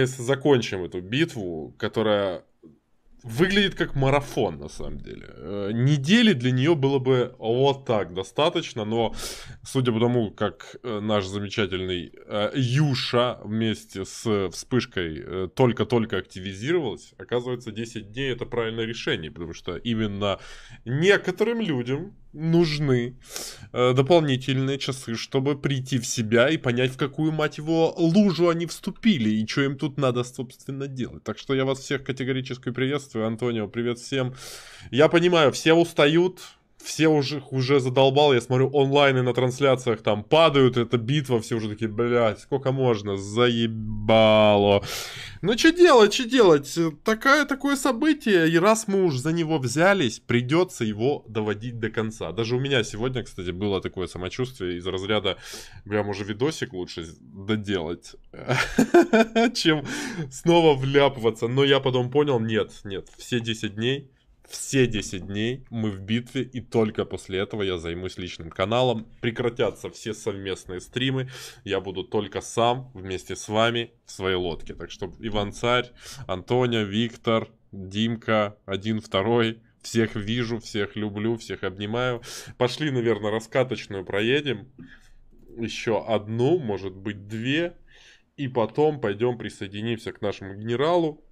наконец-то закончим эту битву, которая выглядит как марафон, на самом деле. Э, недели для нее было бы вот так достаточно, но судя по тому, как э, наш замечательный э, Юша вместе с вспышкой только-только активизировалась, оказывается, 10 дней это правильное решение, потому что именно некоторым людям нужны э, дополнительные часы, чтобы прийти в себя и понять, в какую, мать его, лужу они вступили и что им тут надо, собственно, делать. Так что я вас всех категорически приветствую, Антонио, привет всем. Я понимаю, все устают, все уже, уже задолбал, я смотрю онлайн и на трансляциях там падают, это битва, все уже такие, блядь, сколько можно, заебало. Ну что делать, что делать, такое, такое событие, и раз мы уж за него взялись, придется его доводить до конца. Даже у меня сегодня, кстати, было такое самочувствие из разряда, прям уже видосик лучше доделать, чем снова вляпываться, но я потом понял, нет, нет, все 10 дней все 10 дней мы в битве, и только после этого я займусь личным каналом. Прекратятся все совместные стримы, я буду только сам вместе с вами в своей лодке. Так что Иван Царь, Антоня, Виктор, Димка, один, второй, всех вижу, всех люблю, всех обнимаю. Пошли, наверное, раскаточную проедем. Еще одну, может быть, две. И потом пойдем присоединимся к нашему генералу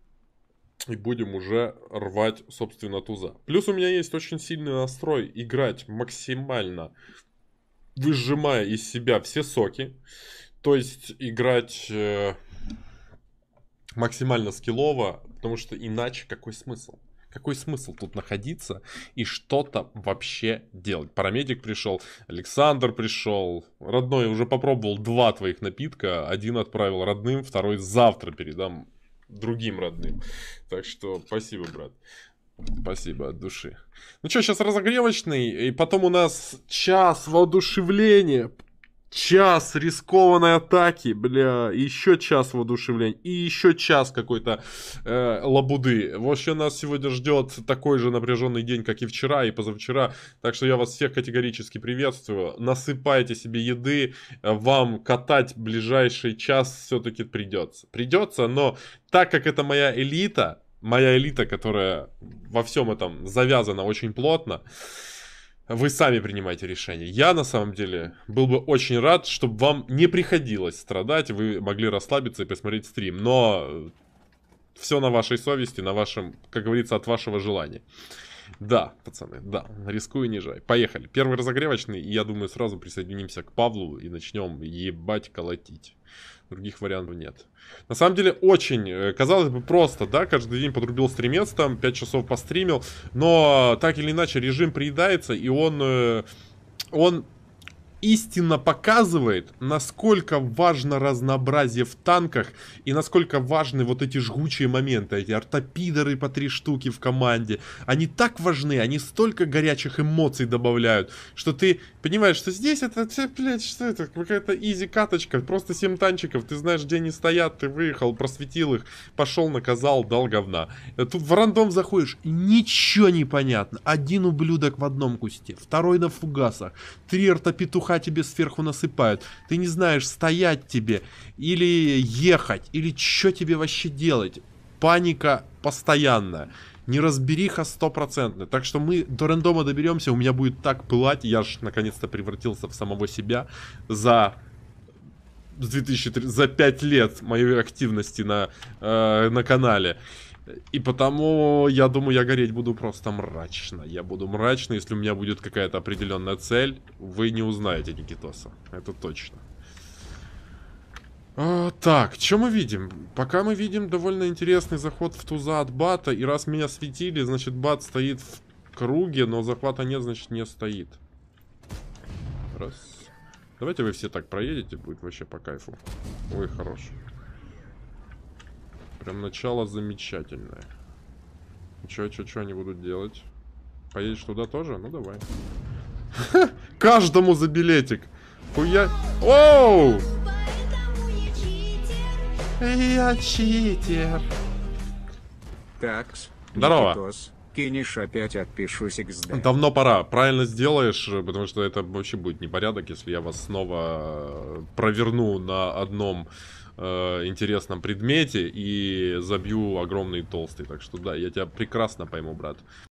и будем уже рвать, собственно, туза. Плюс у меня есть очень сильный настрой играть максимально, выжимая из себя все соки. То есть играть э, максимально скиллово, потому что иначе какой смысл? Какой смысл тут находиться и что-то вообще делать? Парамедик пришел, Александр пришел. Родной, уже попробовал два твоих напитка. Один отправил родным, второй завтра передам другим родным. Так что спасибо, брат. Спасибо от души. Ну что, сейчас разогревочный, и потом у нас час воодушевления. Час рискованной атаки, бля, еще час воодушевления, и еще час какой-то э, лабуды. Вообще нас сегодня ждет такой же напряженный день, как и вчера, и позавчера. Так что я вас всех категорически приветствую. Насыпайте себе еды, вам катать ближайший час все-таки придется. Придется, но так как это моя элита, моя элита, которая во всем этом завязана очень плотно, э, вы сами принимаете решение. Я на самом деле был бы очень рад, чтобы вам не приходилось страдать, вы могли расслабиться и посмотреть стрим, но все на вашей совести, на вашем, как говорится, от вашего желания. Да, пацаны, да. Рискуй, не жай. Поехали. Первый разогревочный, и я думаю, сразу присоединимся к Павлу и начнем ебать колотить. Других вариантов нет. На самом деле, очень, э, казалось бы, просто, да, каждый день подрубил стримец, там, 5 часов постримил, но так или иначе режим приедается, и он, э, он истинно показывает, насколько важно разнообразие в танках и насколько важны вот эти жгучие моменты, эти ортопидоры по три штуки в команде. Они так важны, они столько горячих эмоций добавляют, что ты понимаешь, что здесь это, блядь, что это, какая-то изи-каточка, просто семь танчиков, ты знаешь, где они стоят, ты выехал, просветил их, пошел, наказал, дал говна. Э, тут в рандом заходишь, ничего не понятно. Один ублюдок в одном кусте, второй на фугасах, три ортопетуха требуха тебе сверху насыпают. Ты не знаешь, стоять тебе или ехать, или что тебе вообще делать. Паника постоянная. Неразбериха стопроцентная. Так что мы до рандома доберемся, у меня будет так пылать. Я ж наконец-то превратился в самого себя за 2003, за 5 лет моей активности на, э, на канале. И потому, я думаю, я гореть буду просто мрачно. Я буду мрачно, если у меня будет какая-то определенная цель. Вы не узнаете Никитоса. Это точно. А, так, что мы видим? Пока мы видим довольно интересный заход в туза от бата. И раз меня светили, значит бат стоит в круге, но захвата нет, значит не стоит. Раз. Давайте вы все так проедете, будет вообще по кайфу. Ой, хороший. Прям начало замечательное. Чё, чё, чё они будут делать? Поедешь туда тоже? Ну, давай. Каждому за билетик. Хуя... Оу! Я читер. Так. Здорово кинешь, опять отпишусь XD. Ну, давно пора, правильно сделаешь, потому что это вообще будет непорядок, если я вас снова э, проверну на одном э, интересном предмете и забью огромный толстый. Так что да, я тебя прекрасно пойму, брат.